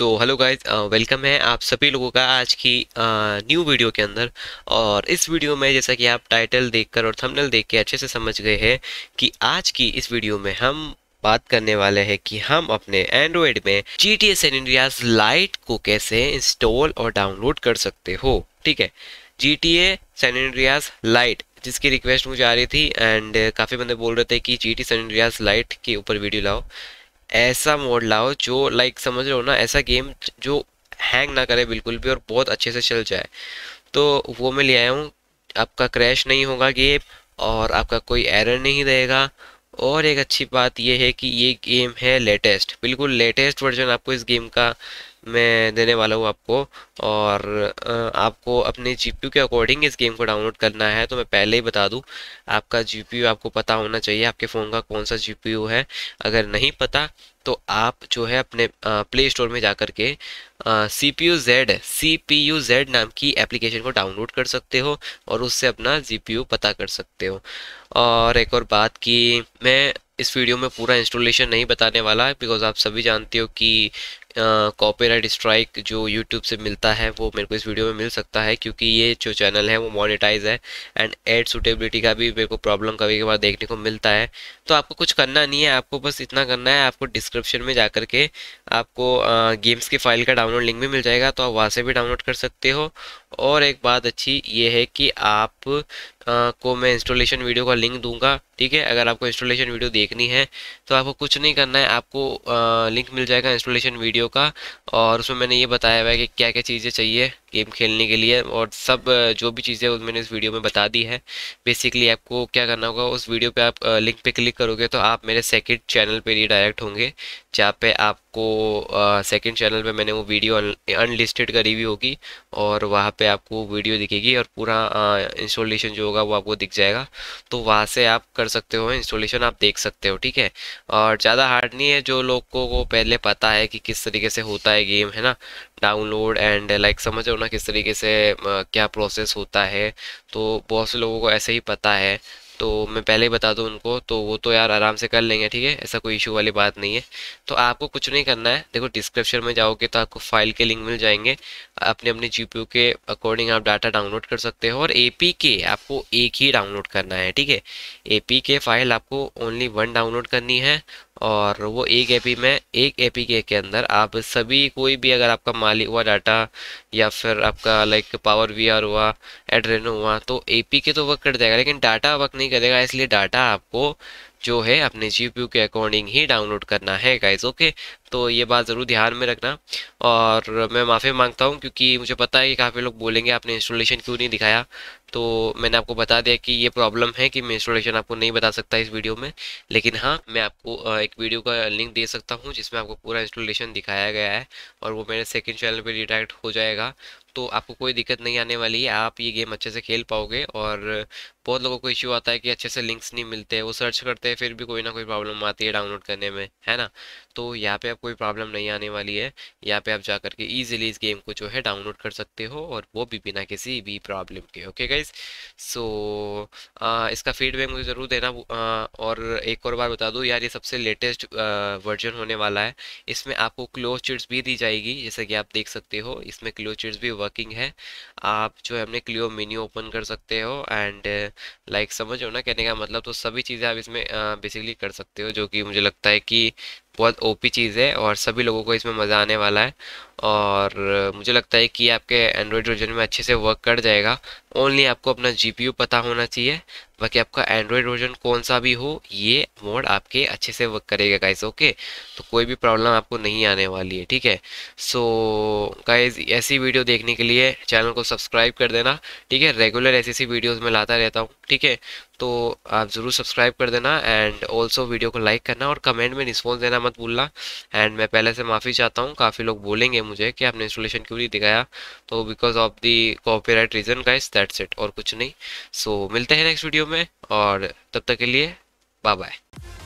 so hello guys welcome है आप सभी लोगों का आज की न्यू uh, वीडियो के अंदर और इस वीडियो में जैसा कि आप टाइटल देखकर और थंबनेल देख के अच्छे से समझ गए हैं कि आज की इस वीडियो में हम बात करने वाले हैं कि हम अपने एंड्रॉयड में G T S N India's lite को कैसे इंस्टॉल और डाउनलोड कर सकते हो ठीक है G T A San India's lite जिसकी रिक्वेस्ट मुझे आ रही थी एंड काफ़ी बंदे बोल रहे थे कि G T San India's lite के ऊपर वीडियो लाओ ऐसा मोड लाओ जो लाइक समझ रहे हो ना ऐसा गेम जो हैंग ना करे बिल्कुल भी और बहुत अच्छे से चल जाए तो वो मैं ले आया हूँ आपका क्रैश नहीं होगा गेम और आपका कोई एरर नहीं रहेगा और एक अच्छी बात यह है कि ये गेम है लेटेस्ट बिल्कुल लेटेस्ट वर्जन आपको इस गेम का मैं देने वाला हूँ आपको और आपको अपने जी के अकॉर्डिंग इस गेम को डाउनलोड करना है तो मैं पहले ही बता दूँ आपका जी आपको पता होना चाहिए आपके फ़ोन का कौन सा जी है अगर नहीं पता तो आप जो है अपने प्ले स्टोर में जा कर के C P U Z C P U Z नाम की एप्लीकेशन को डाउनलोड कर सकते हो और उससे अपना जी पी यू पता कर सकते हो और एक और बात कि मैं इस वीडियो में पूरा इंस्टॉलेशन नहीं बताने वाला बिकॉज आप सभी जानते हो कि कॉपीराइट स्ट्राइक जो यूट्यूब से मिलता है वो मेरे को इस वीडियो में मिल सकता है क्योंकि ये जो चैनल है वो मोनेटाइज है एंड एड सुटेबिलिटी का भी मेरे को प्रॉब्लम कभी कभार देखने को मिलता है तो आपको कुछ करना नहीं है आपको बस इतना करना है आपको डिस्क्रिप्शन में जा के आपको गेम्स की फाइल का डाउनलोड लिंक भी मिल जाएगा तो आप वहाँ से भी डाउनलोड कर सकते हो और एक बात अच्छी ये है कि आप आ, को मैं इंस्टॉलेशन वीडियो का लिंक दूंगा ठीक है अगर आपको इंस्टॉलेशन वीडियो देखनी है तो आपको कुछ नहीं करना है आपको आ, लिंक मिल जाएगा इंस्टॉलेशन वीडियो का और उसमें मैंने ये बताया हुआ है कि क्या क्या चीज़ें चाहिए गेम खेलने के लिए और सब जो भी चीज़ें मैंने इस वीडियो में बता दी है बेसिकली आपको क्या करना होगा उस वीडियो पे आप लिंक पे क्लिक करोगे तो आप मेरे सेकंड चैनल पे रिडायरेक्ट होंगे जहाँ पे आपको सेकंड चैनल पे मैंने वो वीडियो अनलिस्टेड करी हुई होगी और वहाँ पे आपको वीडियो दिखेगी और पूरा इंस्टॉलेशन जो होगा वो आपको दिख जाएगा तो वहाँ से आप कर सकते हो इंस्टॉलेशन आप देख सकते हो ठीक है और ज़्यादा हार्ड नहीं है जो लोग को पहले पता है कि किस तरीके से होता है गेम है ना डाउनलोड एंड लाइक समझ करना किस तरीके से क्या प्रोसेस होता है तो बहुत से लोगों को ऐसे ही पता है तो मैं पहले ही बता दूँ उनको तो वो तो यार आराम से कर लेंगे ठीक है ऐसा कोई इशू वाली बात नहीं है तो आपको कुछ नहीं करना है देखो डिस्क्रिप्शन में जाओगे तो आपको फाइल के लिंक मिल जाएंगे अपने अपने जी के अकॉर्डिंग आप डाटा डाउनलोड कर सकते हो और ए आपको एक ही डाउनलोड करना है ठीक है ए फाइल आपको ओनली वन डाउनलोड करनी है और वो एक एपी में एक एपी के, के अंदर आप सभी कोई भी अगर आपका माली हुआ डाटा या फिर आपका लाइक पावर वी आर हुआ एड्रेनो हुआ तो एपी के तो वर्क कर देगा लेकिन डाटा वर्क नहीं करेगा इसलिए डाटा आपको जो है अपने जी के अकॉर्डिंग ही डाउनलोड करना है गाइज ओके तो ये बात ज़रूर ध्यान में रखना और मैं माफ़ी मांगता हूँ क्योंकि मुझे पता है कि काफ़ी लोग बोलेंगे आपने इंस्टॉलेशन क्यों नहीं दिखाया तो मैंने आपको बता दिया कि ये प्रॉब्लम है कि मैं इंस्टॉलेशन आपको नहीं बता सकता इस वीडियो में लेकिन हाँ मैं आपको एक वीडियो का लिंक दे सकता हूँ जिसमें आपको पूरा इंस्टॉलेशन दिखाया गया है और वो मेरे सेकेंड चैनल पर डिटैक्ट हो जाएगा तो आपको कोई दिक्कत नहीं आने वाली है आप ये गेम अच्छे से खेल पाओगे और बहुत लोगों को इश्यू आता है कि अच्छे से लिंक्स नहीं मिलते वो सर्च करते हैं फिर भी कोई ना कोई प्रॉब्लम आती है डाउनलोड करने में है ना तो यहाँ पे आप कोई प्रॉब्लम नहीं आने वाली है यहाँ पे आप जा करके ईजिली इस गेम को जो है डाउनलोड कर सकते हो और वो भी बिना किसी भी प्रॉब्लम के ओके गाइज सो इसका फीडबैक मुझे ज़रूर देना आ, और एक और बार बता दूँ यार ये सबसे लेटेस्ट वर्जन होने वाला है इसमें आपको क्लोज चिट्स भी दी जाएगी जैसा कि आप देख सकते हो इसमें क्लोज चिट्स भी वर्किंग है आप जो है अपने क्लियो मेन्यू ओपन कर सकते हो एंड लाइक समझो ना कहने का मतलब तो सभी चीज़ें आप इसमें बेसिकली कर सकते हो जो कि मुझे लगता है कि बहुत ओपी चीज़ है और सभी लोगों को इसमें मज़ा आने वाला है और मुझे लगता है कि आपके एंड्रॉयड वर्जन में अच्छे से वर्क कर जाएगा ओनली आपको अपना जी पता होना चाहिए बाकी आपका एंड्रॉयड वर्जन कौन सा भी हो ये मोड आपके अच्छे से वर्क करेगा गाइज ओके तो कोई भी प्रॉब्लम आपको नहीं आने वाली है ठीक है सो गाइज ऐसी वीडियो देखने के लिए चैनल को सब्सक्राइब कर देना ठीक है रेगुलर ऐसी ऐसी वीडियोज़ में लाता रहता हूँ ठीक है तो आप ज़रूर सब्सक्राइब कर देना एंड ऑल्सो वीडियो को लाइक करना और कमेंट में रिस्पॉन्स देना मत भूलना एंड मैं पहले से माफ़ी चाहता हूँ काफ़ी लोग बोलेंगे मुझे कि आपने इंस्टॉलेशन क्यों नहीं दिखाया तो because of the copyright reason guys that's it और कुछ नहीं सो so, मिलते हैं नेक्स्ट वीडियो में में और तब तक के लिए बाय बाय